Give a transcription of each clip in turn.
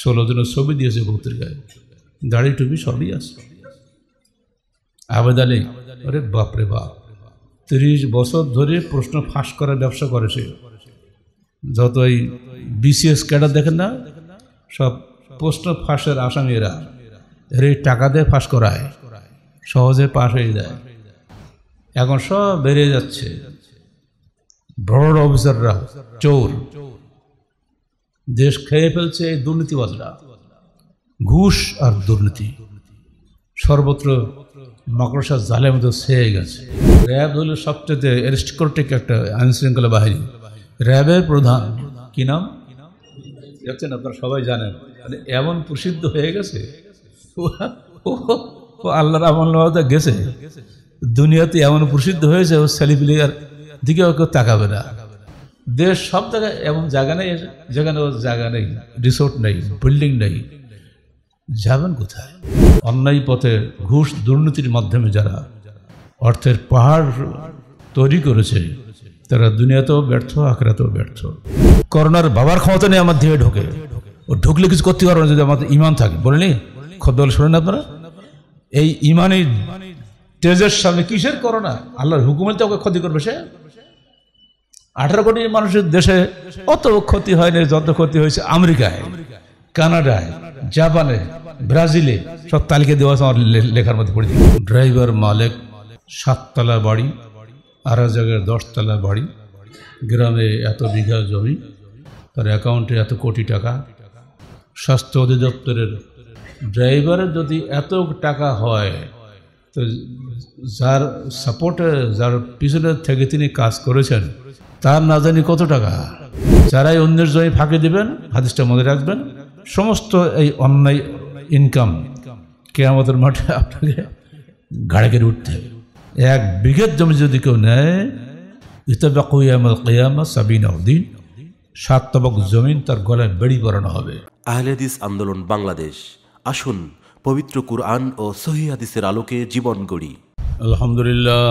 ষোলো জনের ছবি দিয়েছে গায়ে দাড়ি টুপি সবই আছে আবেদ আলী আরে বাপরে বাপ তিরিশ বছর ধরে প্রশ্ন ফাঁস করার ব্যবসা করে সে যত এই বিসিএস ক্যাডার দেখেন না সব প্রশ্ন ফাঁসের আসামিরা এর টাকা দিয়ে ফাঁস করায় সহজে পাশ হয়ে যায় এখন সব বেড়ে যাচ্ছে বড় অফিসাররা চোর দেশ খেয়ে ফেলছে এই দুর্নীতিবাজরা ঘুষ আর দুর্নীতি সর্বত্র মকরসা জালের মতো ছেয়ে গেছে র্যাব হলো সবচেয়ে অ্যারিস্টোক্রেটিক একটা আইনশৃঙ্খলা বাহিনী র্যাবের প্রধান কি নাম দেখছেন আপনারা সবাই জানেন মানে এমন প্রসিদ্ধ হয়ে গেছে ও আল্লাহর আমল্লাদা গেছে দুনিয়াতে এমন প্রসিদ্ধ হয়েছে ও ছেলেপিলিয়ার দিকে কেউ তাকাবে না দেশ সব জায়গায় এমন জায়গা নেই যেখানে ওর জায়গা নেই রিসোর্ট নেই বিল্ডিং নেই যাবেন কোথায় অন্যায় পথে ঘুষ দুর্নীতির মাধ্যমে যারা অর্থের পাহাড় তৈরি করেছে তারা দুনিয়াতেও ব্যর্থ আখড়াতেও ব্যর্থ করোনার বাবার ক্ষমতা নেই আমার দেহে ঢোকে ও ঢুকলে কিছু করতে পারবে না যদি আমাদের ইমান থাকে বলেনি খদ্দল শোনেন আপনারা এই ইমানের তেজের সামনে কিসের করোনা আল্লাহর হুকুমের তো ওকে ক্ষতি করবে সে আঠারো কোটি মানুষের দেশে অত ক্ষতি হয়নি যত ক্ষতি হয়েছে আমেরিকায় কানাডায় জাপানে ব্রাজিলে সব তালিকা দেওয়া আছে আমার লেখার মধ্যে পড়ে ড্রাইভার মালিক সাততলা বাড়ি আর জায়গায় দশতলা বাড়ি গ্রামে এত বিঘা জমি তার অ্যাকাউন্টে এত কোটি টাকা স্বাস্থ্য অধিদপ্তরের ড্রাইভারের যদি এত টাকা হয় তো যার সাপোর্টে যার পিছনে থেকে তিনি কাজ করেছেন তার না জানি কত টাকা যারাই অন্যের জমি ফাঁকে দিবেন হাদিসটা মনে রাখবেন সমস্ত এই অন্যায় ইনকাম কে আমাদের মাঠে আপনাকে ঘাড়ে কেড়ে উঠতে এক বিঘের জমি যদি কেউ নেয় ইতাবাকুয়ামাল কেয়ামা সাবিন উদ্দিন সাত তবক জমিন তার গলায় বেড়ি পরানো হবে আহলেদিস আন্দোলন বাংলাদেশ আসুন পবিত্র কুরআন ও সহি হাদিসের আলোকে জীবন গড়ি আলহামদুলিল্লাহ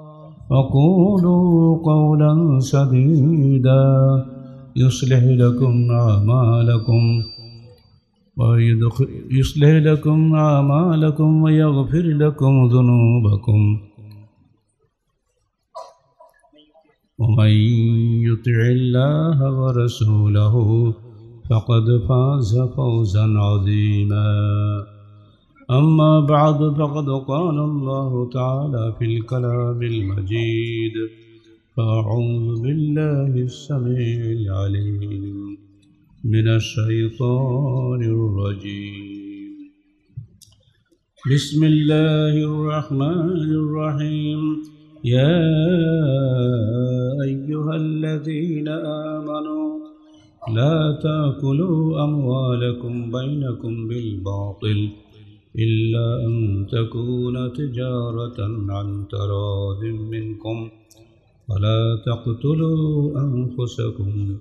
وقولوا قولا سديدا يصلح لكم أعمالكم ويصلح لكم أعمالكم ويغفر لكم ذنوبكم ومن يطع الله ورسوله فقد فاز فوزا عظيما أما بعد فقد قال الله تعالى في الكلام المجيد فأعوذ بالله السميع العليم من الشيطان الرجيم بسم الله الرحمن الرحيم يا أيها الذين آمنوا لا تأكلوا أموالكم بينكم بالباطل إلا أن تكون تجارة عن تراض منكم ولا تقتلوا أنفسكم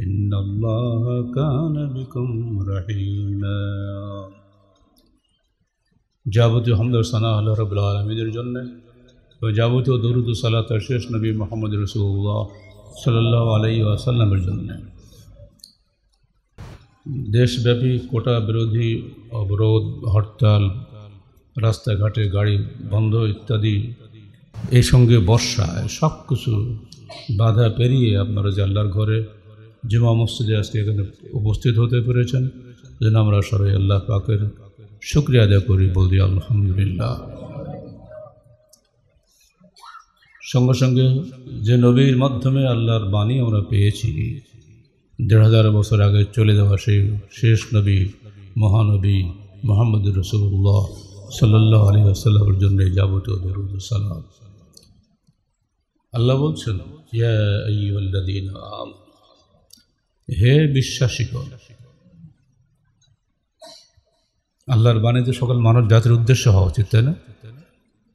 إن الله كان بكم رحيما جابت الحمد والصلاة على رب العالمين الجنة وجابت درود الصلاة الشيخ نبي محمد رسول الله صلى الله عليه وسلم الجنة দেশব্যাপী কোটা বিরোধী অবরোধ হরতাল রাস্তাঘাটে গাড়ি বন্ধ ইত্যাদি এই সঙ্গে বর্ষায় সব কিছু বাধা পেরিয়ে আপনারা জাল্লার ঘরে জুমা মসজিদে আজকে এখানে উপস্থিত হতে পেরেছেন যেন আমরা সবাই আল্লাহ পাকের শুক্রিয়া আদায় করি বলি আলহামদুলিল্লাহ সঙ্গে সঙ্গে যে নবীর মাধ্যমে আল্লাহর বাণী আমরা পেয়েছি দেড় হাজার বছর আগে চলে যাওয়া সেই শেষ নবী মহানবী মোহাম্মদ রসুল্লাহ সাল্লাহ আলী আসাল্লামের জন্য যাবতীয় দরুদ সালাম আল্লাহ বলছেন হে বিশ্বাসী আল্লাহর বাণীতে সকল মানব জাতির উদ্দেশ্য হওয়া উচিত তাই না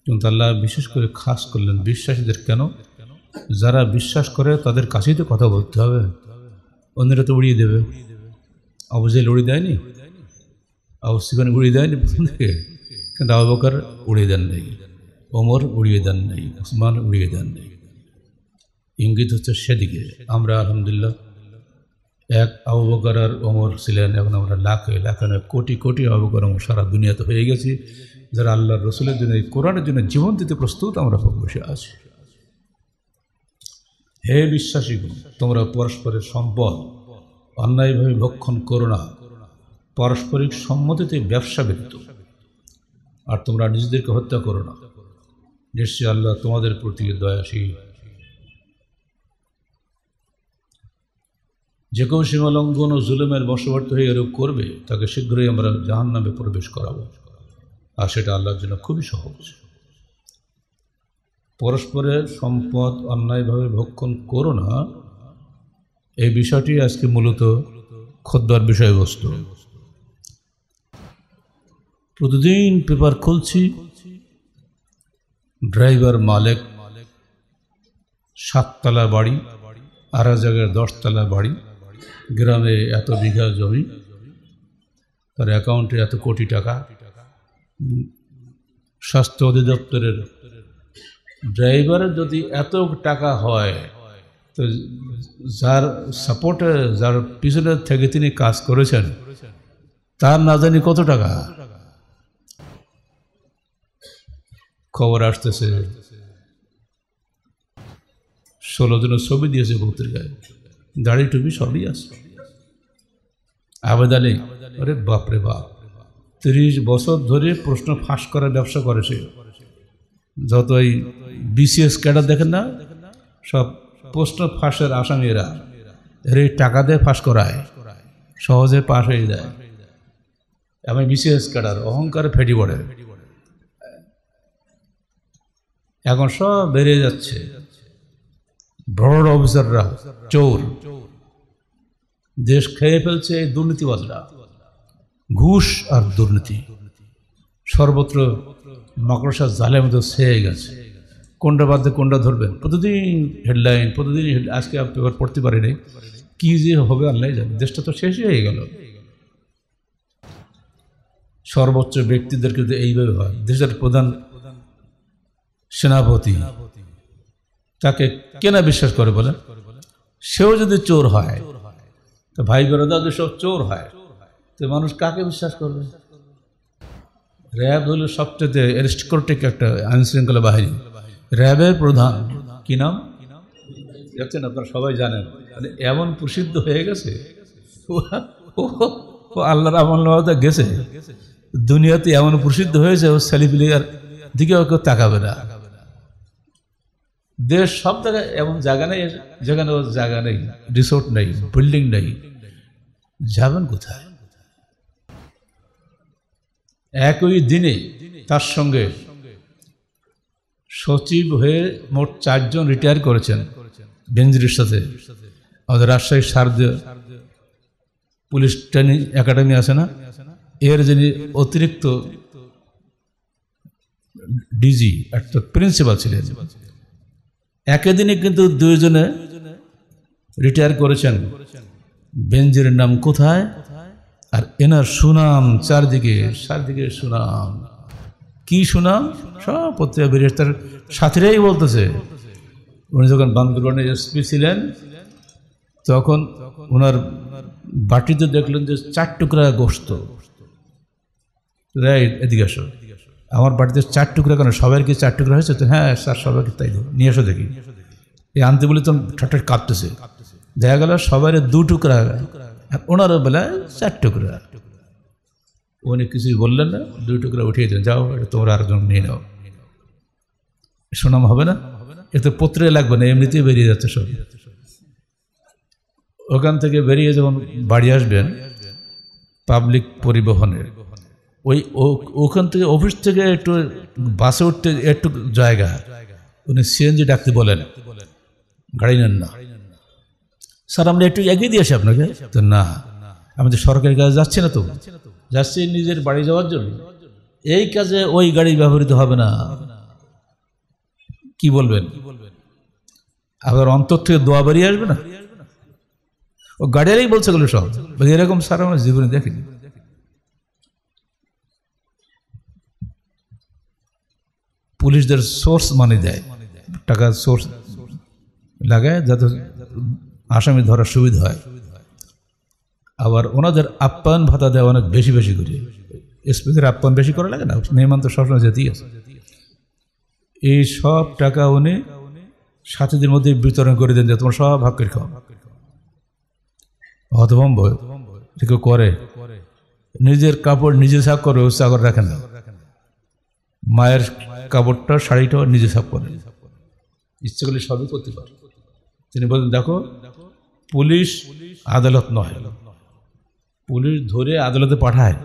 কিন্তু আল্লাহ বিশেষ করে খাস করলেন বিশ্বাসীদের কেন যারা বিশ্বাস করে তাদের কাছেই তো কথা বলতে হবে অন্যরা তো উড়িয়ে দেবে আবুজাইল উড়িয়ে দেয়নি আবুসিফান উড়িয়ে দেয়নি প্রথম থেকে কিন্তু আবু উড়িয়ে দেন নাই ওমর উড়িয়ে দেন নাই উসমান উড়িয়ে দেন নাই ইঙ্গিত হচ্ছে সেদিকে আমরা আলহামদুলিল্লাহ এক আবু আর ওমর ছিলেন এখন আমরা লাখে লাখে নয় কোটি কোটি আবু ওমর সারা দুনিয়াতে হয়ে গেছি যারা আল্লাহর রসুলের জন্য এই কোরআনের জন্য জীবন দিতে প্রস্তুত আমরা বসে আছি হে বিশ্বাসী তোমরা পরস্পরের সম্পদ অন্যায়ভাবে ভক্ষণ করো না পারস্পরিক সম্মতিতে ব্যবসা ব্যতীত আর তোমরা নিজেদেরকে হত্যা করো না নিশ্চয় আল্লাহ তোমাদের প্রতি দয়াশীল যে কেউ লঙ্ঘন ও জুলুমের বশবর্তী হয়ে এরূপ করবে তাকে শীঘ্রই আমরা জাহান নামে প্রবেশ করাবো আর সেটা আল্লাহর জন্য খুবই সহজ পরস্পরের সম্পদ অন্যায়ভাবে ভক্ষণ করো না এই বিষয়টি আজকে মূলত খদ্দার বিষয়বস্তু প্রতিদিন পেপার খুলছি ড্রাইভার মালিক সাততলা বাড়ি আর জায়গায় দশতলা বাড়ি গ্রামে এত বিঘা জমি তার অ্যাকাউন্টে এত কোটি টাকা স্বাস্থ্য অধিদপ্তরের ড্রাইভারের যদি এত টাকা হয় তো যার সাপোর্টে যার পিছনে থেকে তিনি কাজ করেছেন তার না জানি কত টাকা খবর আসতেছে ষোলো জনের ছবি দিয়েছে পত্রিকায় দাড়ি টুপি সবই আছে আবেদ আরে বাপরে বাপ তিরিশ বছর ধরে প্রশ্ন ফাঁস করার ব্যবসা করেছে সে যত এই বিসিএস ক্যাডার দেখেন না সব পোস্ট ফাঁসের আসামিরা এর টাকা দিয়ে ফাঁস করায় সহজে পাশ হয়ে যায় আমি বিসিএস ক্যাডার অহংকার ফেটি পড়ে এখন সব বেরিয়ে যাচ্ছে বড় অফিসাররা চোর দেশ খেয়ে ফেলছে এই দুর্নীতিবাজরা ঘুষ আর দুর্নীতি সর্বত্র মাকড়সা জালের মতো সেয়ে গেছে কোনটা বাদে কোনটা ধরবেন প্রতিদিন হেডলাইন প্রতিদিন আজকে পেপার পড়তে পারি নাই কী যে হবে আল্লাহ জানে দেশটা তো শেষই হয়ে গেল সর্বোচ্চ ব্যক্তিদের কিন্তু এইভাবে হয় দেশের প্রধান সেনাপতি তাকে কেনা বিশ্বাস করে বলে সেও যদি চোর হয় তো ভাই বেরোদা যে সব চোর হয় তো মানুষ কাকে বিশ্বাস করবে র্যাব হলো সবচেয়ে অ্যারিস্টোক্রেটিক একটা আইনশৃঙ্খলা বাহিনী র্যাবের প্রধান কি নাম দেখছেন আপনারা সবাই জানেন মানে এমন প্রসিদ্ধ হয়ে গেছে ও আল্লাহর আমল গেছে দুনিয়াতে এমন প্রসিদ্ধ হয়েছে ও সেলিপিলিয়ার দিকে কেউ তাকাবে না দেশ সব জায়গায় এমন জায়গা নেই যেখানে ওর জায়গা নেই রিসোর্ট নেই বিল্ডিং নেই যাবেন কোথায় একই দিনে তার সঙ্গে সচিব হয়ে মোট চারজন রিটায়ার করেছেন বেঞ্জরির সাথে আমাদের রাজশাহী শারদীয় পুলিশ ট্রেনিং একাডেমি আছে না এর যিনি অতিরিক্ত ডিজি একটা প্রিন্সিপাল ছিলেন একে দিনে কিন্তু দুইজনে রিটায়ার করেছেন বেঞ্জির নাম কোথায় আর এনার সুনাম চারদিকে চারদিকে সুনাম কি সুনাম সব পত্রিকা বেরিয়ে তার সাথীরাই বলতেছে উনি যখন বান্দরবানের এসপি ছিলেন তখন ওনার বাটিতে দেখলেন যে চার টুকরা গোস্ত রাইট এদিকে আসো আমার বাড়িতে চার টুকরা কেন সবাই কি চার টুকরা হয়েছে তো হ্যাঁ স্যার সবাইকে তাই দেবো নিয়ে এসো দেখি এই আনতে বলে তো ঠাট্টা কাঁপতেছে দেখা গেল সবাই দু টুকরা ওনার ওনারও বেলায় চার টুকরা উনি কিছুই বললেন না দুই টুকরা উঠিয়ে দিলেন যাও এটা তোমরা আরেকজন নিয়ে নাও সুনাম হবে না এতে পত্রে লাগবে না এমনিতেই বেরিয়ে যাচ্ছে সব ওখান থেকে বেরিয়ে যখন বাড়ি আসবেন পাবলিক পরিবহনের ওই ওখান থেকে অফিস থেকে একটু বাসে উঠতে একটু জায়গা উনি সিএনজি ডাকতে বলেন গাড়ি নেন না স্যার আমরা একটু এগিয়ে দিয়ে আসি আপনাকে তো না আমি তো সরকারি কাজে যাচ্ছি না তো যাচ্ছি নিজের বাড়ি যাওয়ার জন্য এই কাজে ওই গাড়ি ব্যবহৃত হবে না কি বলবেন আবার অন্তর থেকে দোয়া বেরিয়ে আসবে না ও গাড়িয়ারই বলছে গুলো সব এরকম স্যার আমার জীবনে দেখিনি পুলিশদের সোর্স মানে দেয় টাকা সোর্স লাগায় যাতে আসামি ধরার সুবিধা হয় আবার ওনাদের আপ্যায়ন ভাতা দেওয়া অনেক বেশি বেশি করে এসপিদের আপ্যায়ন বেশি করা লাগে না মেহমান তো সবসময় যেতেই আছে এই সব টাকা উনি সাথীদের মধ্যে বিতরণ করে দেন যে তোমার সব ভাগ খাওয়া হতভম্ব কেউ করে নিজের কাপড় নিজে সাফ করে সাগর রাখেন না মায়ের কাপড়টা শাড়িটাও নিজে সাফ করে ইচ্ছে করলে সবই করতে পারে তিনি বলেন দেখো পুলিশ আদালত নয় পুলিশ ধরে আদালতে পাঠায়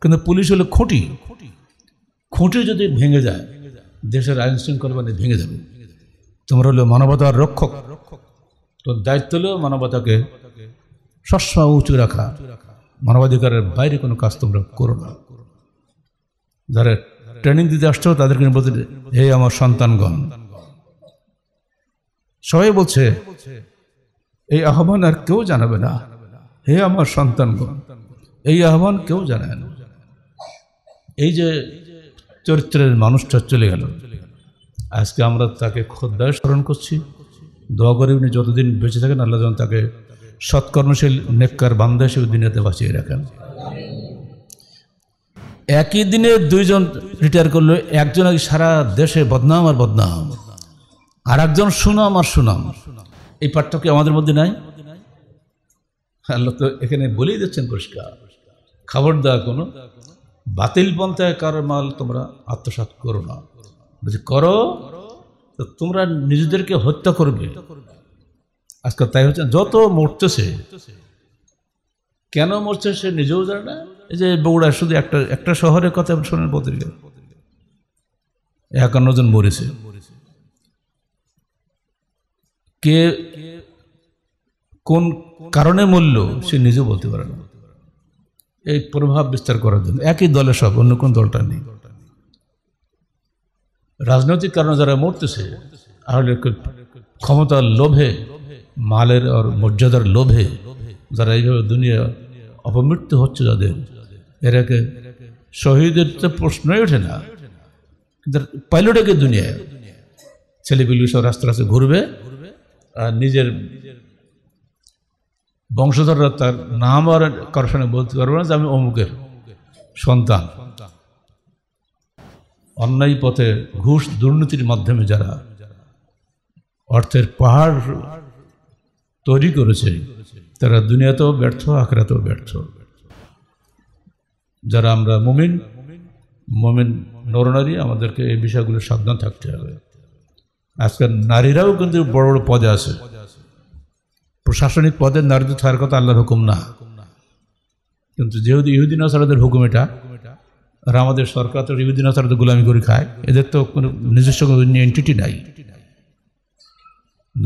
কিন্তু পুলিশ হলো খুঁটি খুঁটি যদি ভেঙে যায় দেশের আইন শৃঙ্খলা মানে ভেঙে যাবে তোমরা হলো মানবতার রক্ষক তো দায়িত্ব হলো মানবতাকে সবসময় উঁচু রাখা মানবাধিকারের বাইরে কোনো কাজ তোমরা করো না যারা ট্রেনিং দিতে আসছো তাদেরকে বলতে হে আমার সন্তানগণ সবাই বলছে এই আহ্বান আর কেউ জানাবে না হে আমার সন্তানগণ এই আহ্বান কেউ জানায় না এই যে চরিত্রের মানুষটা চলে গেল আজকে আমরা তাকে খদ্দায় স্মরণ করছি দোয়া করে উনি যতদিন বেঁচে থাকেন আল্লাহ যেন তাকে সৎকর্মশীল নেককার বান্ধা হিসেবে দুনিয়াতে বাঁচিয়ে রাখেন একই দিনে দুইজন রিটায়ার করলো একজন সারা দেশে বদনাম আর বদনাম আর একজন সুনাম আর সুনাম এই পাঠটা আমাদের মধ্যে নাই আল্লাহ তো এখানে বলেই দিচ্ছেন পরিষ্কার খবর দেওয়া কোনো বাতিল পন্থায় কারো মাল তোমরা আত্মসাত করো না বলছি করো তো তোমরা নিজেদেরকে হত্যা করবে আজকাল তাই হচ্ছে যত মরতেছে কেন মরছে সে নিজেও জানে না এই যে বগুড়ায় শুধু একটা একটা শহরের কথা শোনেন পত্রিকা একান্ন জন মরেছে কে কোন কারণে মূল্য সে নিজে বলতে পারে না এই প্রভাব বিস্তার করার জন্য একই দলে সব অন্য কোন দলটা নেই রাজনৈতিক কারণে যারা মরতেছে তাহলে ক্ষমতার লোভে মালের আর মর্যাদার লোভে যারা এইভাবে দুনিয়া অপমৃত্যু হচ্ছে যাদের এরাকে শহীদের তো প্রশ্নই ওঠে না কিন্তু পাইলটকে দুনিয়ায় ছেলেপিলি সব রাস্তা রাস্তা ঘুরবে নিজের বংশধররা তার নাম আর কর্ষণে বলতে পারবো না যে আমি অমুকের সন্তান অন্যায় পথে ঘুষ দুর্নীতির মাধ্যমে যারা অর্থের পাহাড় তৈরি করেছে তারা দুনিয়াতেও ব্যর্থ আখড়াতেও ব্যর্থ যারা আমরা মুমিন মুমিন নরনারী আমাদেরকে এই বিষয়গুলো সাবধান থাকতে হবে আজকাল নারীরাও কিন্তু বড় বড় পদে আছে প্রশাসনিক পদে নারীদের থাকার কথা আল্লাহর হুকুম না কিন্তু যেহেতু ইহুদিন আসারদের হুকুম এটা আর আমাদের সরকার তো ইহুদিন আসারদের গুলামি করে খায় এদের তো কোনো নিজস্ব কোনো এন্টিটি নাই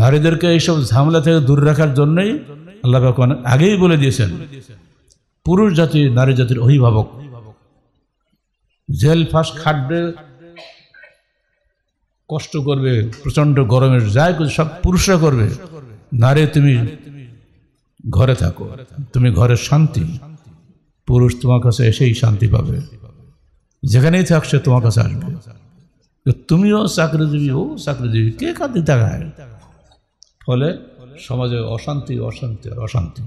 নারীদেরকে এইসব ঝামেলা থেকে দূরে রাখার জন্যই আল্লাহ অনেক আগেই বলে দিয়েছেন পুরুষ জাতি নারী জাতির অভিভাবক জেল ফাঁস খাটবে কষ্ট করবে প্রচণ্ড গরমের যাই সব পুরুষরা করবে নারে তুমি ঘরে থাকো তুমি ঘরের শান্তি পুরুষ তোমার কাছে এসেই শান্তি পাবে যেখানেই থাকছে তোমার কাছে আসবে তুমিও চাকরিজীবী ও চাকরিজীবী কে কাঁদি দেখায় ফলে সমাজে অশান্তি অশান্তি আর অশান্তি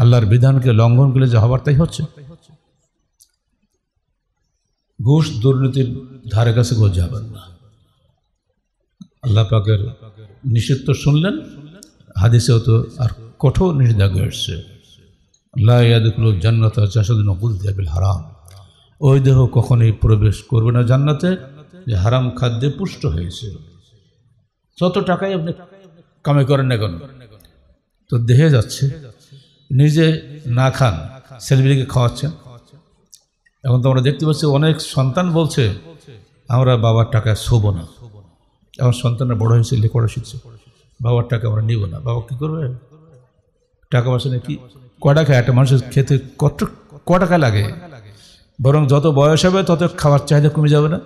আল্লাহর বিধানকে লঙ্ঘন করলে যে হবার তাই হচ্ছে ঘুষ দুর্নীতির ধারে কাছে গোজ যাবেন না আল্লাহ পাকের নিষেধ তো শুনলেন হাদিসেও তো আর কঠোর নিষেধাজ্ঞা এসছে আল্লাহ জান্নাত চাষাদিন অবুল হারাম ওই দেহ কখনই প্রবেশ করবে না জান্নাতে যে হারাম খাদ্যে পুষ্ট হয়েছে যত টাকাই আপনি কামে করেন না কেন তো দেহে যাচ্ছে নিজে না খান ছেলেমেয়েকে খাওয়াচ্ছেন এখন তোমরা দেখতে পাচ্ছি অনেক সন্তান বলছে আমরা বাবার টাকা শোব না আমার সন্তানরা বড় হয়েছে লেখাপড়া শিখছে বাবার টাকা আমরা নিব না বাবা কী করবে টাকা পয়সা নাকি কটা খায় একটা মানুষের খেতে কত ক টাকা লাগে বরং যত বয়স হবে তত খাবার চাহিদা কমে যাবে না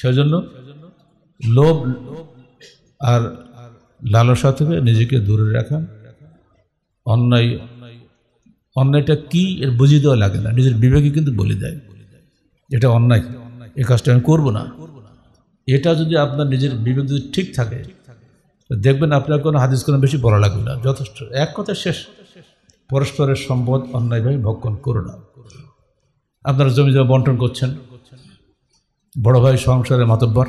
সেজন্য লোভ আর লালসা থেকে নিজেকে দূরে রাখা অন্যায় অন্যায়টা কি এর বুঝিয়ে দেওয়া লাগে না নিজের বিবেকে কিন্তু বলে দেয় এটা অন্যায় এই কাজটা আমি করবো না এটা যদি আপনার নিজের বিবেক যদি ঠিক থাকে দেখবেন আপনার কোনো হাদিস কোনো বেশি বলা লাগবে না যথেষ্ট এক কথা শেষ পরস্পরের সম্পদ অন্যায়ভাবে ভক্ষণ করো না আপনারা জমি জমা বন্টন করছেন বড় ভাই সংসারে মাতব্বর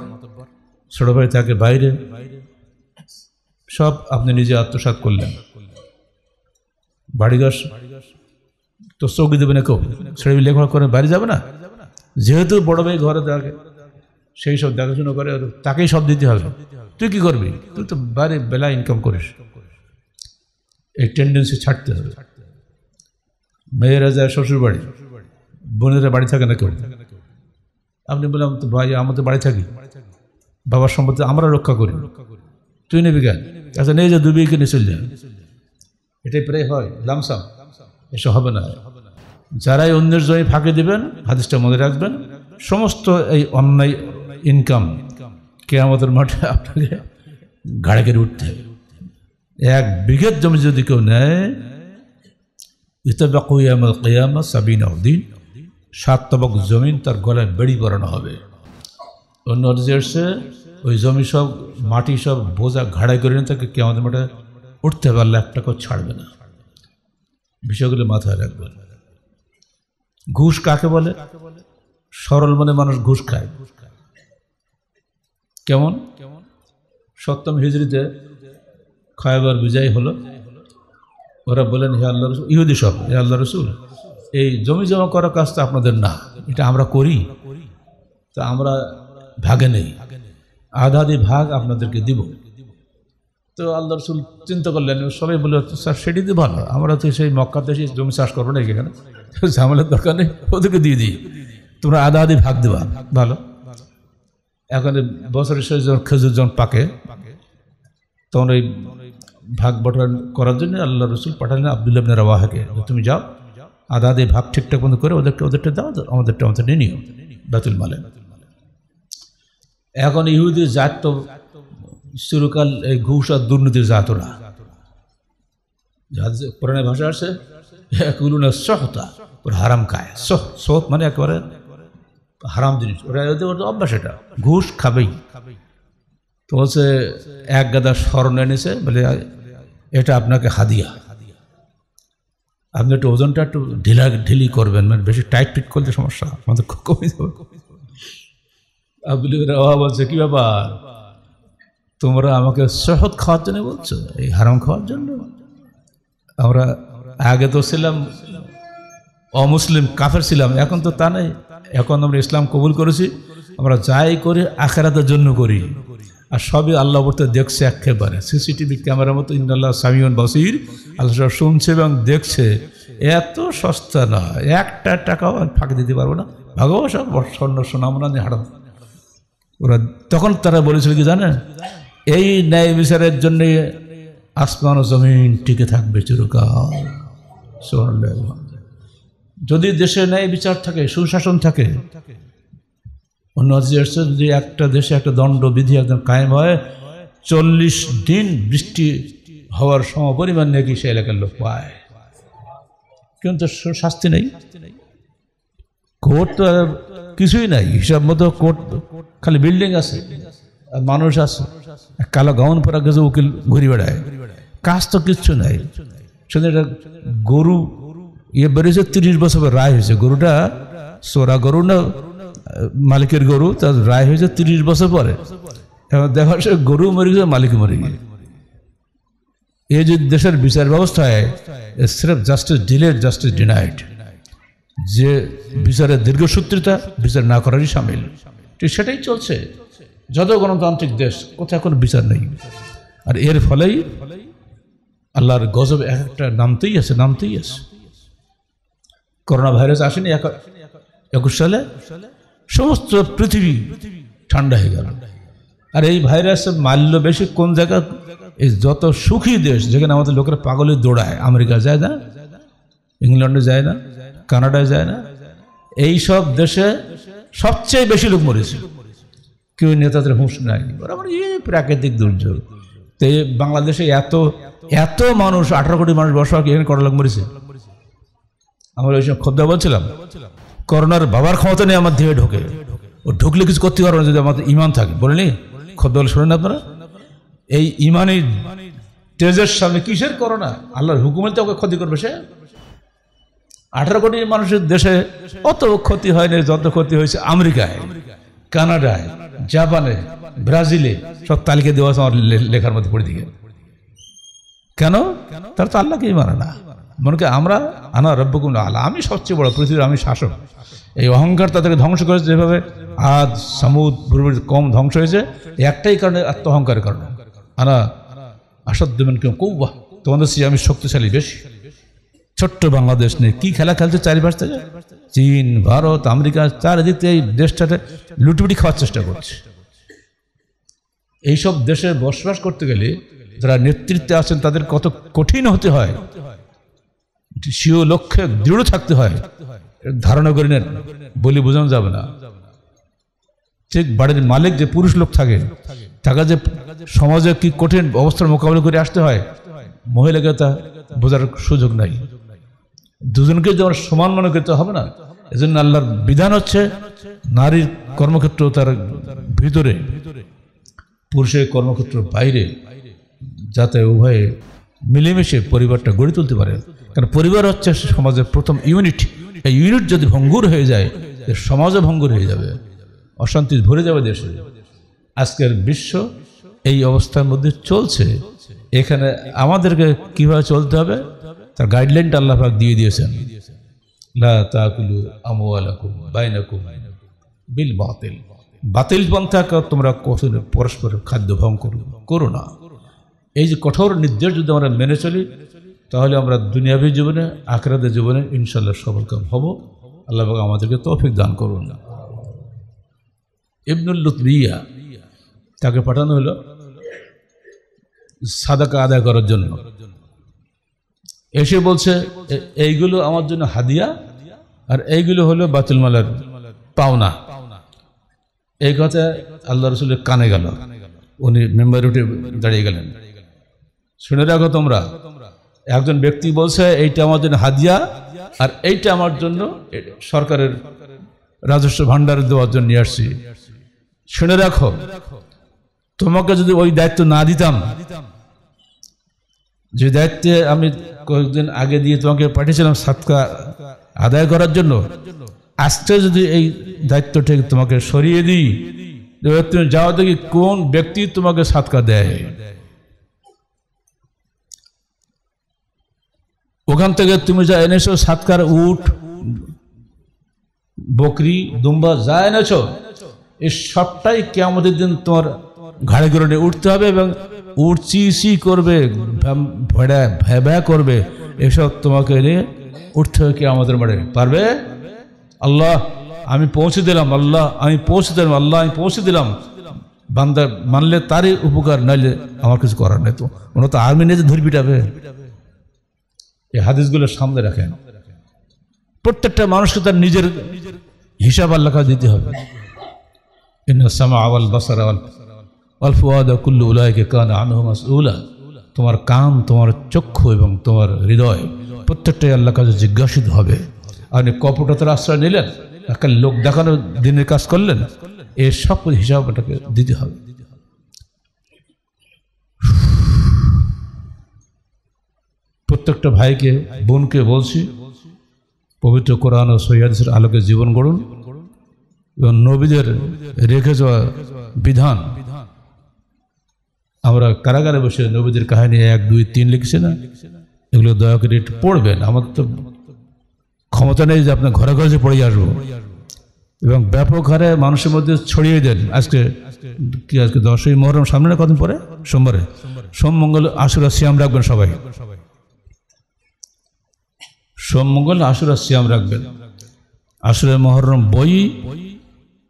ছোটো ভাই থাকে বাইরে সব আপনি নিজে আত্মসাত করলেন বাড়িঘর তো চৌকি দেবে না কেউ ছেড়ে লেখা করে বাইরে যাবে না যেহেতু বড় ভাই ঘরে থাকে সেই সব দেখাশুনো করে তাকেই সব দিতে হবে তুই কি করবি তুই তো বাইরে বেলা ইনকাম করিস এই টেন্ডেন্সি ছাড়তে হবে মেয়েরা যায় শ্বশুর বাড়ি বোনেরা বাড়ি থাকে না কেউ আপনি বললাম তো ভাই আমাদের বাড়ি থাকি বাবার সম্পত্তি আমরা রক্ষা করি তুই নেবি কেন আচ্ছা নেই যে দুবিকে নিয়ে চলে যা এটাই প্রায় হয় লামসাম এসব হবে না যারাই অন্যের জমি ফাঁকে দেবেন হাদিসটা মনে রাখবেন সমস্ত এই অন্যায় ইনকাম কেয়ামতের মাঠে আপনাকে ঘাড়ে কেটে উঠতে হবে এক বিঘের জমি যদি কেউ নেয় কেয়ামা সাবিন উদ্দিন সাত তবক জমিন তার গলায় বেড়ি পড়ানো হবে অন্য যে ওই জমি সব মাটি সব বোঝা ঘাড়াই করে নিয়ে তাকে কেমন মাঠে উঠতে পারলে একটা কেউ ছাড়বে না বিষয়গুলো মাথায় রাখবেন ঘুষ কাকে বলে সরল মনে মানুষ ঘুষ খায় কেমন সপ্তম হিজড়িতে খায়বার বিজয় হলো ওরা বলেন হে আল্লাহ রসুল ইহুদি সব হে আল্লাহ রসুল এই জমি জমা করার কাজটা আপনাদের না এটা আমরা করি তা আমরা ভাগে নেই আধা আধি ভাগ আপনাদেরকে দিব তো আল্লাহ রসুল চিন্তা করলেন সবাই বলে স্যার সেটি তো ভালো আমরা তো সেই মক্কা দেশে জমি চাষ করবো না এখানে ঝামেলার দরকার নেই ওদেরকে দিয়ে দিই তোমরা আদা আদি ভাগ দেবা ভালো এখন বছরের শেষ যখন খেজুর যখন পাকে তখন ওই ভাগ বটান করার জন্য আল্লাহ রসুল পাঠালেন আবদুল্লাহ রাওয়াহাকে তুমি যাও আদা আধি ভাগ ঠিকঠাক মতো করে ওদেরকে ওদেরটা দাও আমাদেরটা আমাদের নিয়ে নিও বাতুল মালে এখন ইহুদি জাত তো চিরকাল এই ঘুষ আর দুর্নীতির জাত ওরা কোরআনের ভাষা আছে হারাম খায় সহ সহত মানে একেবারে হারাম জিনিস ওরা অভ্যাস এটা ঘুষ খাবেই তো হচ্ছে এক গাদা স্মরণ এনেছে বলে এটা আপনাকে হাদিয়া আপনি একটু ওজনটা একটু ঢিলা ঢিলি করবেন মানে বেশি টাইট ফিট করলে সমস্যা আমাদের কমে যাবে বলছে কি ব্যাপার তোমরা আমাকে সহজ খাওয়ার জন্য বলছো এই হারাম খাওয়ার জন্য আমরা আগে তো ছিলাম অমুসলিম কাফের ছিলাম এখন তো তা নেই এখন আমরা ইসলাম কবুল করেছি আমরা যাই করি আখেরাতের জন্য করি আর সবই আল্লাহ বলতে দেখছে একেবারে সিসিটিভি ক্যামেরার মতো ইন্দাল্লাহ সামিউন বাসির আল্লাহ সব শুনছে এবং দেখছে এত সস্তা না একটা টাকাও আমি ফাঁকি দিতে পারবো না ভাগবত সব স্বর্ণ সোনাম না হারাম ওরা তখন তারা বলেছিল কি জানেন এই ন্যায় বিচারের জন্যে আসমান ও জমিন টিকে থাকবে চিরকাল যদি দেশে ন্যায় বিচার থাকে সুশাসন থাকে অন্য দেশে যদি একটা দেশে একটা দণ্ডবিধি একদম কায়েম হয় চল্লিশ দিন বৃষ্টি হওয়ার সম পরিমাণ নাকি সে এলাকার লোক পায় কিন্তু শাস্তি নেই কোর্ট তো কিছুই নাই হিসাব মতো কোর্ট খালি বিল্ডিং আছে মানুষ আছে কালো গাউন পরা গেছে উকিল ঘুরি বেড়ায় কাজ তো কিচ্ছু নাই শুনে এটা গরু ইয়ে বেড়েছে তিরিশ বছর রায় হয়েছে গরুটা সোরা গরু না মালিকের গরু তার রায় হয়েছে তিরিশ বছর পরে এখন দেখা সে গরু মরে গেছে মালিক মরে গেছে এই যে দেশের বিচার ব্যবস্থায় স্রেফ জাস্টিস ডিলেড জাস্টিস ডিনাইড যে বিচারের দীর্ঘসূত্রিতা বিচার না করারই সামিল ঠিক সেটাই চলছে যত গণতান্ত্রিক দেশ কোথায় কোনো বিচার নেই আর এর ফলেই ফলেই আল্লাহর গজব একটা নামতেই আছে নামতেই আছে করোনা ভাইরাস আসেনি একুশ সালে সমস্ত পৃথিবী ঠান্ডা হয়ে গেল আর এই ভাইরাস মাল্য বেশি কোন জায়গা এই যত সুখী দেশ যেখানে আমাদের লোকেরা পাগলে দৌড়ায় আমেরিকা যায় না ইংল্যান্ডে যায় না কানাডায় যায় না এই সব দেশে সবচেয়ে বেশি লোক মরেছে কেউ নেতাদের হুঁশ নাই বরাবর মানে এই প্রাকৃতিক দুর্যোগ তো বাংলাদেশে এত এত মানুষ আঠারো কোটি মানুষ বসবাস এখানে কটা লোক মরেছে আমরা ওইসব খদ্দা বলছিলাম করোনার বাবার ক্ষমতা নেই আমার দেহে ঢোকে ও ঢুকলে কিছু করতে পারবে না যদি আমাদের ইমান থাকে বলেনি খদ্দা বলে শোনেন আপনারা এই ইমানের তেজের সামনে কিসের করোনা আল্লাহর হুকুমের তো ওকে ক্ষতি করবে সে আঠারো কোটি মানুষের দেশে অত ক্ষতি হয়নি যত ক্ষতি হয়েছে আমেরিকায় কানাডায় জাপানে ব্রাজিলে সব তালিকা দেওয়া আছে আমার লেখার মধ্যে পড়ে দিকে কেন তারা তো আল্লাহকেই মানে না মনে করি আমরা আনা রব্যগুণ আল্লাহ আমি সবচেয়ে বড় পৃথিবীর আমি শাসক এই অহংকার তাদেরকে ধ্বংস করেছে যেভাবে আজ সামুদ পূর্বের কম ধ্বংস হয়েছে একটাই কারণে আত্ম অহংকারের কারণে আনা আসাদ দেবেন কেউ বাহ তোমাদের সে আমি শক্তিশালী বেশি ছোট্ট বাংলাদেশ নিয়ে কী খেলা খেলছে চারিপাশ থেকে চীন ভারত আমেরিকা থেকে এই দেশটাতে লুটুপুটি খাওয়ার চেষ্টা করছে এইসব দেশে বসবাস করতে গেলে যারা নেতৃত্বে আছেন তাদের কত কঠিন হতে হয় সিও লক্ষ্যে দৃঢ় থাকতে হয় ধারণা করে নেন বলি বোঝানো যাবে না ঠিক বাড়ির মালিক যে পুরুষ লোক থাকে তাকে যে সমাজে কি কঠিন অবস্থার মোকাবিলা করে আসতে হয় মহিলাকে তা বোঝার সুযোগ নাই দুজনকে যেমন সমান মনে করতে হবে না এজন্য আল্লাহর বিধান হচ্ছে নারীর কর্মক্ষেত্র তার ভিতরে পুরুষের কর্মক্ষেত্র বাইরে যাতে উভয়ে মিলেমিশে পরিবারটা গড়ে তুলতে পারে কারণ পরিবার হচ্ছে সমাজের প্রথম ইউনিট এই ইউনিট যদি ভঙ্গুর হয়ে যায় সমাজও ভঙ্গুর হয়ে যাবে অশান্তি ভরে যাবে দেশে আজকের বিশ্ব এই অবস্থার মধ্যে চলছে এখানে আমাদেরকে কিভাবে চলতে হবে তার গাইডলাইনটা আল্লাহাক দিয়ে দিয়েছেন বিল বাতিল বাতিল পন্থা তোমরা কখনো পরস্পর খাদ্য ভঙ্গ করো না এই যে কঠোর নির্দেশ যদি আমরা মেনে চলি তাহলে আমরা দুনিয়াবি জীবনে আখরাদের জীবনে ইনশাল্লাহ সফলকাম হব আল্লাহ আমাদেরকে তৌফিক দান করুন না ইবনুল লুতবিয়া তাকে পাঠানো হলো সাদাকা আদায় করার জন্য এসে বলছে এইগুলো আমার জন্য হাদিয়া আর এইগুলো হলো বাতিল মালার পাওনা এই কথা আল্লাহ রসুলের কানে গেল উনি মেম্বার উঠে দাঁড়িয়ে গেলেন শুনে দেখো তোমরা একজন ব্যক্তি বলছে এইটা আমার জন্য হাদিয়া আর এইটা আমার জন্য সরকারের রাজস্ব ভাণ্ডার দেওয়ার জন্য নিয়ে আসছি শুনে রাখো তোমাকে যদি ওই দায়িত্ব না দিতাম যে দায়িত্বে আমি কয়েকদিন আগে দিয়ে তোমাকে পাঠিয়েছিলাম সাতকা আদায় করার জন্য আজকে যদি এই দায়িত্ব থেকে তোমাকে সরিয়ে দিই তুমি যাওয়া দেখি কোন ব্যক্তি তোমাকে সাতকা দেয় ওখান থেকে তুমি যা এনেছো সাতকার উট বকরি দুম্বা যা এনেছ এই সবটাই আমাদের দিন তোমার ঘাড়ে ঘরে উঠতে হবে এবং উড়চিচি চি করবে ভ্যা ভ্যা করবে এসব তোমাকে এনে উঠতে হবে কি আমাদের মাঠে পারবে আল্লাহ আমি পৌঁছে দিলাম আল্লাহ আমি পৌঁছে দিলাম আল্লাহ আমি পৌঁছে দিলাম বান্দা মানলে তারই উপকার নাইলে আমার কিছু করার নাই তো ওরা তো আর্মি নিয়ে ধরে পিটাবে এই হাদিসগুলো সামনে রাখেন প্রত্যেকটা মানুষকে তার নিজের হিসাব আল্লাহকে দিতে হবে তোমার কান তোমার চক্ষু এবং তোমার হৃদয় প্রত্যেকটাই আল্লাহ কাছে জিজ্ঞাসিত হবে আপনি কপটতার আশ্রয় নিলেন একটা লোক দেখানোর দিনের কাজ করলেন এর সব হিসাবটাকে দিতে হবে প্রত্যেকটা ভাইকে বোনকে বলছি পবিত্র কোরআন ও সৈয়াদিসের আলোকে জীবন গড়ুন এবং নবীদের রেখে যাওয়া বিধান আমরা কারাগারে বসে নবীদের কাহিনী এক দুই তিন লিখছি না এগুলো দয়া করে একটু পড়বেন আমার তো ক্ষমতা নেই যে আপনার ঘরে ঘরে পড়ে আসবো এবং ব্যাপক হারে মানুষের মধ্যে ছড়িয়ে দেন আজকে কি আজকে দশই মহরম সামনে কদিন পরে সোমবারে সোম মঙ্গল আশুরা শ্যাম রাখবেন সবাই মঙ্গল আশুরা সিয়াম রাখবেন আশুরের মহরম বই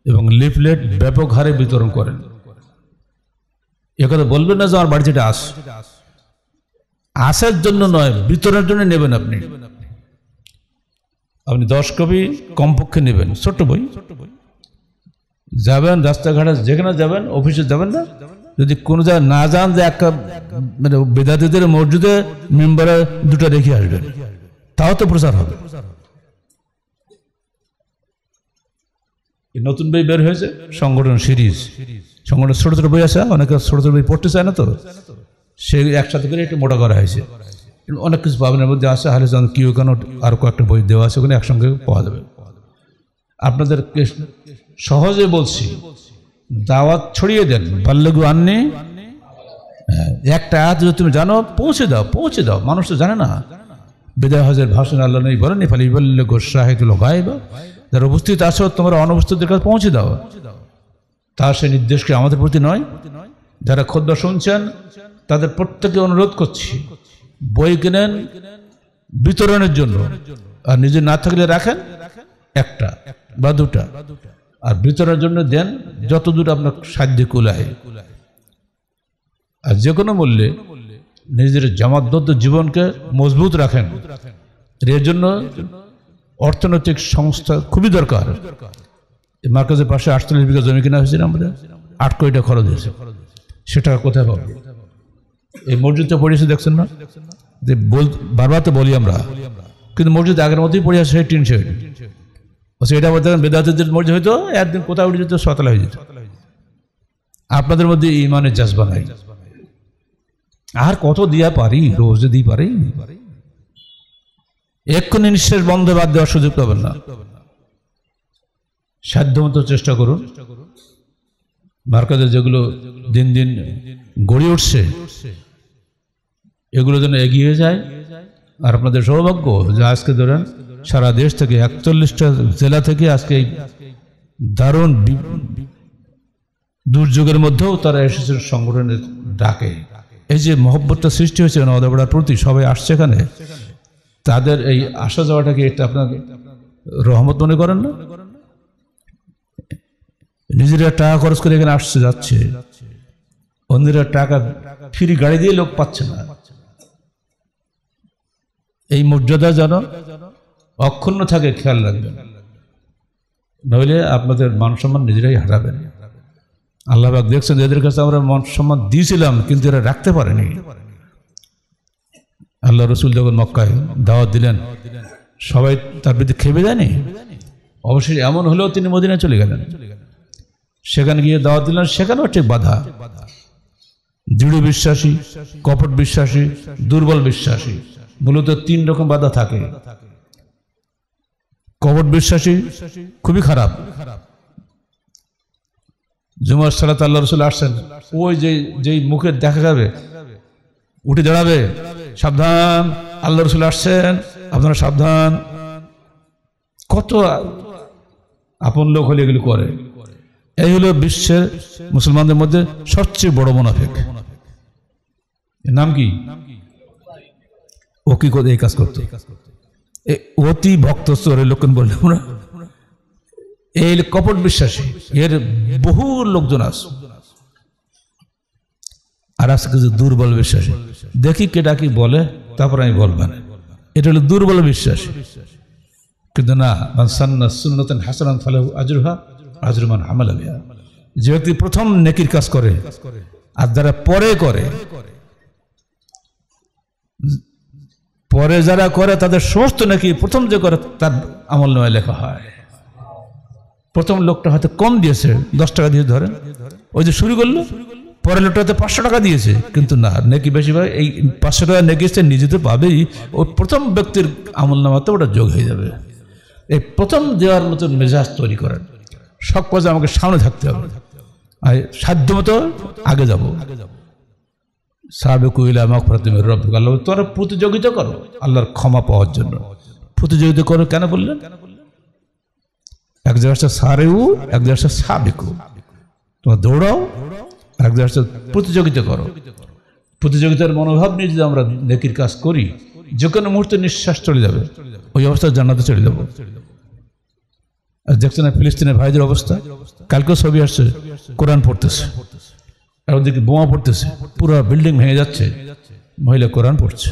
এবং লিফলেট ব্যাপক হারে বিতরণ করেন একথা বলবেন না যে আমার বাড়ি যেটা আস আসার জন্য নয় বিতরণের জন্য নেবেন আপনি আপনি দশ কপি কমপক্ষে নেবেন ছোট্ট বই যাবেন রাস্তাঘাটে যেখানে যাবেন অফিসে যাবেন না যদি কোনো জায়গায় না যান যে একটা মানে বেদাতিদের মসজিদে মেম্বারে দুটো রেখে আসবেন তাও তো প্রচার হবে নতুন বই বের হয়েছে সংগঠন সিরিজ সংগঠন ছোট ছোট বই আছে অনেকে ছোট ছোট বই পড়তে চায় না তো সে একসাথে করে একটু মোটা করা হয়েছে অনেক কিছু পাবেন এর মধ্যে আছে হালিজান কি ওখানে আর কয়েকটা বই দেওয়া আছে ওখানে একসঙ্গে পাওয়া যাবে আপনাদের সহজে বলছি দাওয়াত ছড়িয়ে দেন বাল্যগু আননি হ্যাঁ, একটা আয়াত যদি তুমি জানো পৌঁছে দাও পৌঁছে দাও মানুষ তো জানে না বেদায় হজের ভাষণ আল্লাহ নবী বলেন বললে ফালিবাল্ল গোসাহেদুল গায়েব যারা উপস্থিত আছো তোমার অনুপস্থিতদের কাছে পৌঁছে দাও তার সে নির্দেশকে আমাদের প্রতি নয় যারা খদ্দ শুনছেন তাদের প্রত্যেকে অনুরোধ করছি বই কেনেন বিতরণের জন্য আর নিজে না থাকলে রাখেন একটা বা দুটা আর বিতরণের জন্য দেন যতদূর আপনার সাধ্য কুলাহে আর যে কোনো মূল্যে নিজের জামাতবদ্ধ জীবনকে মজবুত রাখেন এর জন্য অর্থনৈতিক সংস্থা খুবই দরকার মার্কেজের পাশে আটচল্লিশ বিঘা জমি কেনা হয়েছিল আমাদের আট কোটি টাকা খরচ হয়েছে সেটা কোথায় পাবো এই মসজিদটা পড়িয়েছে দেখছেন না যে বল বারবার তো বলি আমরা কিন্তু মসজিদ আগের মতোই পড়ে আছে সেই টিন শেড সেটা আচ্ছা, বলতে বেদাতের মসজিদ হয়তো একদিন কোথাও উঠে যেত সতলা হয়ে যেত আপনাদের মধ্যে ইমানের জাজবা নাই আর কত দিয়া পারি রোজ দিই পারি এক্ষুনি নিঃশ্বাস বন্ধ বাদ দেওয়ার সুযোগ পাবেন না সাধ্যমতো চেষ্টা করুন মার্কেটে যেগুলো দিন দিন গড়ে উঠছে এগুলো যেন এগিয়ে যায় আর আপনাদের সৌভাগ্য যে আজকে ধরেন সারা দেশ থেকে একচল্লিশটা জেলা থেকে আজকে দারুণ দুর্যোগের মধ্যেও তারা এসেছে সংগঠনের ডাকে এই যে মহব্বতটা সৃষ্টি হয়েছে নওদাপাড়ার প্রতি সবাই আসছে এখানে তাদের এই আসা যাওয়াটাকে এটা আপনাকে রহমত মনে করেন না নিজেরা টাকা খরচ করে এখানে আসছে যাচ্ছে অন্যরা টাকা ফ্রি গাড়ি দিয়ে লোক পাচ্ছে না এই মর্যাদা যেন অক্ষুণ্ণ থাকে খেয়াল রাখবেন নইলে আপনাদের মান সম্মান নিজেরাই হারাবেন আল্লাহবাক দেখছেন এদের কাছে আমরা মন সম্মান দিয়েছিলাম কিন্তু এরা রাখতে পারেনি আল্লাহ রসুল যখন মক্কায় দাওয়াত দিলেন সবাই তার বিরুদ্ধে খেপে দেয়নি অবশেষে এমন হলেও তিনি মদিনায় চলে গেলেন সেখানে গিয়ে দাওয়াত দিলেন সেখানেও ঠিক বাধা দৃঢ় বিশ্বাসী কপট বিশ্বাসী দুর্বল বিশ্বাসী মূলত তিন রকম বাধা থাকে কপট বিশ্বাসী খুবই খারাপ খারাপ জুমার সালাত আল্লাহ রসুল আসছেন ওই যে যেই মুখে দেখা যাবে উঠে দাঁড়াবে সাবধান আল্লাহ রসুল আসছেন আপনারা সাবধান কত আপন লোক হলে এগুলো করে এই হলো বিশ্বের মুসলমানদের মধ্যে সবচেয়ে বড় মোনাফেক নাম কি ও কি করে এই কাজ করতো অতি ভক্ত স্তরে লোকজন বললে আমরা এই কপট বিশ্বাসী এর বহু লোকজন আস আর আজকে যে দুর্বল বিশ্বাসী দেখি কেটা কি বলে তারপর আমি বলবেন এটা হলো দুর্বল বিশ্বাস কিন্তু না সান্না হাসান আজরুহা আজরুমান যে ব্যক্তি প্রথম নেকির কাজ করে আর যারা পরে করে পরে যারা করে তাদের সমস্ত নাকি প্রথম যে করে তার আমল নয় লেখা হয় প্রথম লোকটা হয়তো কম দিয়েছে দশ টাকা দিয়ে ধরেন ওই যে শুরু করলো পরের লোকটা হয়তো পাঁচশো টাকা দিয়েছে কিন্তু না নেকি ভাই এই পাঁচশো টাকা নেকি সে নিজে তো পাবেই ওই প্রথম ব্যক্তির আমল নামাতে ওটা যোগ হয়ে যাবে এই প্রথম দেওয়ার মতো মেজাজ তৈরি করেন সব কাজে আমাকে সামনে থাকতে হবে আর সাধ্য মতো আগে যাবো সাবে কুইলা মাকফরাতিমের রব আল্লাহ তোরা প্রতিযোগিতা করো আল্লাহর ক্ষমা পাওয়ার জন্য প্রতিযোগিতা করো কেন বললেন এক জায়গাটা হচ্ছে সারেউ এক জায়গা হচ্ছে সাবেকু তোমার দৌড়াও এক জায়গা প্রতিযোগিতা করো প্রতিযোগিতার মনোভাব নিয়ে যদি আমরা নেকির কাজ করি যে কোনো মুহূর্তে নিঃশ্বাস চলে যাবে ওই অবস্থায় জান্নাতে চলে যাবো আর দেখছেন না ফিলিস্তিনের ভাইদের অবস্থা কালকেও ছবি আসছে কোরআন পড়তেছে আর ওদিকে বোমা পড়তেছে পুরো বিল্ডিং ভেঙে যাচ্ছে মহিলা কোরআন পড়ছে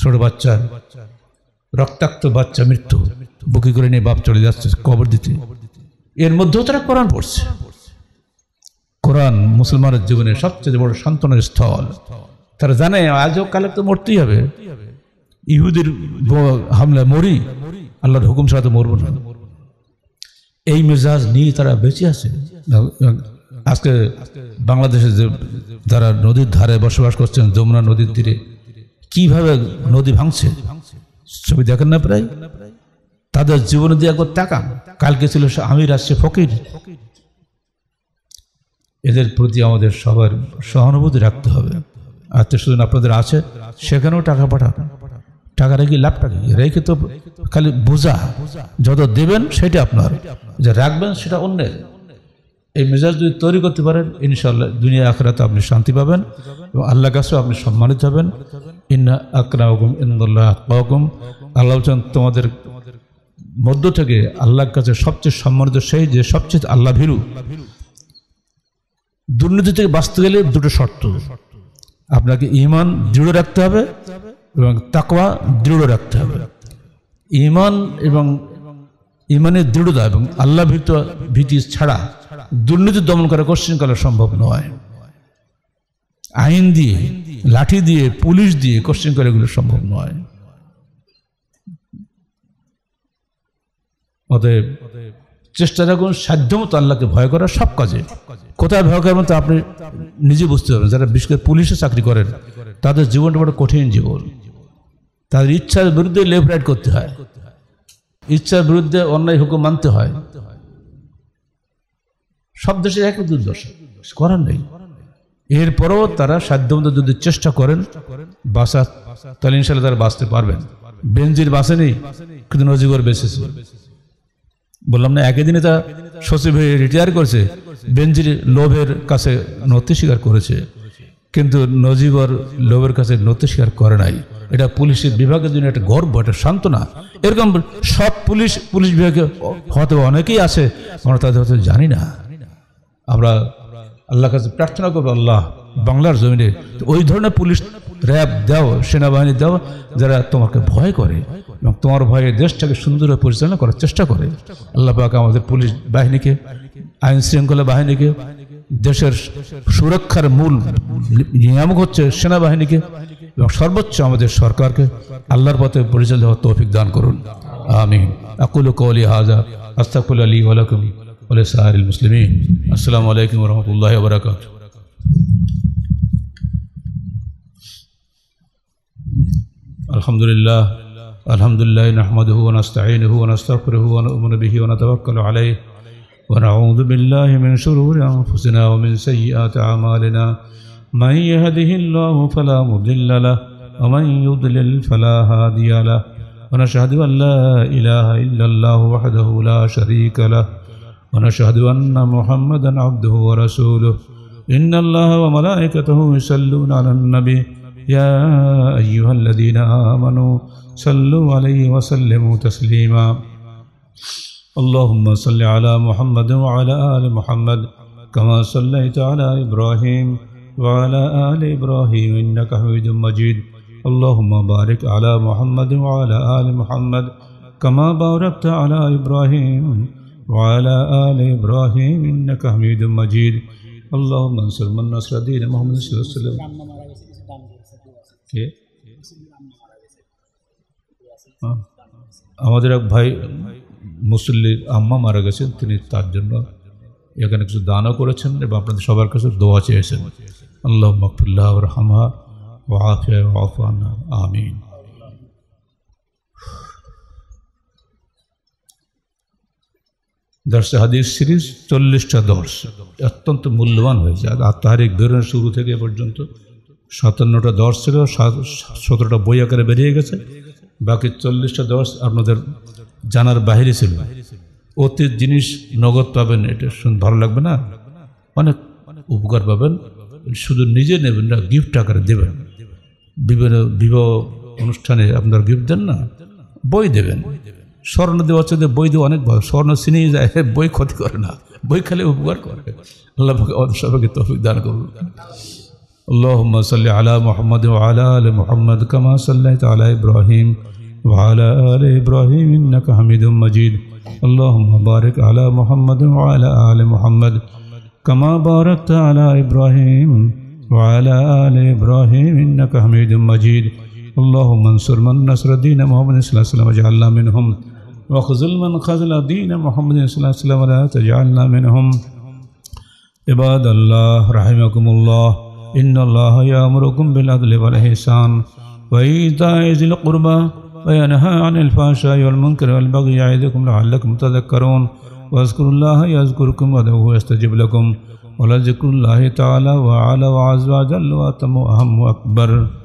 ছোট বাচ্চা রক্তাক্ত বাচ্চা মৃত্যু বুকি করে নিয়ে বাপ চলে যাচ্ছে কবর দিতে এর মধ্যেও তারা কোরআন পড়ছে কোরআন মুসলমানের জীবনের সবচেয়ে বড় সান্ত্বনের স্থল তারা জানে আজও কালে তো মরতেই হবে ইহুদের হামলায় মরি আল্লাহর হুকুম ছাড়া তো মরবো না এই মেজাজ নিয়ে তারা বেঁচে আছে আজকে বাংলাদেশে যে যারা নদীর ধারে বসবাস করছেন যমুনা নদীর তীরে কিভাবে নদী ভাঙছে ছবি দেখেন না প্রায় তাদের জীবনে দিয়ে একবার তাকান কালকে ছিল আমির আসছে ফকির এদের প্রতি আমাদের সবার সহানুভূতি রাখতে হবে আত্মীয়স্বজন আপনাদের আছে সেখানেও টাকা পাঠান টাকা রেখে লাভটা কি রেখে তো খালি বোঝা যত দেবেন সেটা আপনার যে রাখবেন সেটা অন্যের এই মেজাজ যদি তৈরি করতে পারেন ইনশাল্লাহ দুনিয়া আখরাতে আপনি শান্তি পাবেন এবং আল্লাহ কাছেও আপনি সম্মানিত হবেন ইন্না আকরা হকুম ইন্দুল্লাহ হকুম আল্লাহ তোমাদের মধ্য থেকে আল্লাহর কাছে সবচেয়ে সম্মানিত সেই যে সবচেয়ে আল্লাহ ভীরু দুর্নীতি থেকে বাঁচতে গেলে দুটো শর্ত আপনাকে ইমান দৃঢ় রাখতে হবে এবং তাকওয়া দৃঢ় রাখতে হবে ইমান এবং ইমানের দৃঢ়তা এবং আল্লাহ ভীত ভীতি ছাড়া দুর্নীতি দমন করা কোশ্চিনকালে সম্ভব নয় আইন দিয়ে লাঠি দিয়ে পুলিশ দিয়ে কোশ্চিনকাল এগুলো সম্ভব নয় অতএব চেষ্টা রাখুন সাধ্যমতো আল্লাহকে ভয় করার সব কাজে কোথায় ভয় করবেন তা আপনি নিজে বুঝতে পারবেন যারা বিশেষ করে পুলিশে চাকরি করেন তাদের জীবনটা বড় কঠিন জীবন তাদের ইচ্ছার বিরুদ্ধে লেফ রাইট করতে হয় ইচ্ছার বিরুদ্ধে অন্যায় হুকুম মানতে হয় সব দেশের একই দুর্দশা করার নেই এরপরেও তারা সাধ্যমতো যদি চেষ্টা করেন বাসা তাহলে ইনশাল্লাহ তারা বাঁচতে পারবেন বেঞ্জির নেই কিন্তু নজিবর বেসেছে বললাম না একই দিনে তা সচিব হয়ে রিটায়ার করেছে বেঞ্জির লোভের কাছে নথি স্বীকার করেছে কিন্তু নজিবর লোভের কাছে নথি স্বীকার করে নাই এটা পুলিশের বিভাগের জন্য একটা গর্ব একটা সান্ত্বনা এরকম সব পুলিশ পুলিশ বিভাগে হয়তো অনেকেই আছে আমরা তাদের হয়তো জানি না আমরা আল্লাহ কাছে প্রার্থনা করবো আল্লাহ বাংলার জমিনে ওই ধরনের পুলিশ র্যাব দেওয়া সেনাবাহিনী দেওয়া যারা তোমাকে ভয় করে এবং তোমার ভয়ে দেশটাকে সুন্দরভাবে পরিচালনা করার চেষ্টা করে আল্লাহ পাক আমাদের পুলিশ বাহিনীকে আইন শৃঙ্খলা বাহিনীকে দেশের সুরক্ষার মূল নিয়ামক হচ্ছে সেনাবাহিনীকে এবং সর্বোচ্চ আমাদের সরকারকে আল্লাহর পথে পরিচালিত হওয়ার তৌফিক দান করুন আমিন আকুল কৌলি হাজা আস্তাকুল আলী ওয়ালাকুম ওলে সাহারুল মুসলিম আসসালামু আলাইকুম রহমতুল্লাহ বারাকাতুহু الحمد لله الحمد لله نحمده ونستعينه ونستغفره ونؤمن به ونتوكل عليه ونعوذ بالله من شرور أنفسنا ومن سيئات أعمالنا من يهده الله فلا مضل له ومن يضلل فلا هادي له ونشهد أن لا إله إلا الله وحده لا شريك له ونشهد أن محمدا عبده ورسوله إن الله وملائكته يصلون على النبي يا أيها الذين آمنوا صلوا عليه وسلموا تسليما اللهم صل على محمد وعلى آل محمد كما صليت على إبراهيم وعلى آل إبراهيم إنك حميد مجيد اللهم بارك على محمد وعلى آل محمد كما باركت على إبراهيم وعلى آل إبراهيم إنك حميد مجيد اللهم انصر من نصر دين محمد صلى الله عليه وسلم কে হ্যাঁ। আমাদের এক ভাই মুসল্লির আম্মা মারা গেছেন তিনি তার জন্য এখানে কিছু দানও করেছেন এবং আপনাদের সবার কাছে দোয়া চেয়েছেন আল্লাহ মকফুল্লাহ রহমা ওয়াফিয়া আমিন দর্শ হাদিস সিরিজ চল্লিশটা দর্শ অত্যন্ত মূল্যবান হয়েছে আর তাহারিক বেরোনোর শুরু থেকে এ পর্যন্ত সাতান্নটা দশ ছিল সতেরোটা বই আকারে বেরিয়ে গেছে বাকি চল্লিশটা দশ আপনাদের জানার বাহিরে ছিল অতীত জিনিস নগদ পাবেন এটা শুন ভালো লাগবে না অনেক উপকার পাবেন শুধু নিজে নেবেন না গিফট আকারে দেবেন বিভিন্ন বিবাহ অনুষ্ঠানে আপনার গিফট দেন না বই দেবেন স্বর্ণ দেওয়া চলে বই দেওয়া অনেক ভালো স্বর্ণ চিনিয়ে যায় বই ক্ষতি করে না বই খালি উপকার করে আল্লাহ সবাইকে তফিক দান করুন اللهم صل على محمد وعلى آل محمد كما صليت على إبراهيم وعلى آل إبراهيم إنك حميد مجيد اللهم بارك على محمد وعلى آل محمد كما باركت على إبراهيم وعلى آل إبراهيم إنك حميد مجيد اللهم انصر من نصر دين محمد صلى الله عليه وسلم واجعلنا منهم وخذل من خذل دين محمد صلى الله عليه وسلم ولا تجعلنا منهم عباد الله رحمكم الله إن الله يأمركم بالعدل والإحسان وإيتاء ذي القربى وينهى عن الفحشاء والمنكر والبغي يعظكم لعلكم تذكرون واذكروا الله يذكركم وادعوه يستجب لكم ولذكر الله تعالى وعلى وعز وجل وأتم أهم وأكبر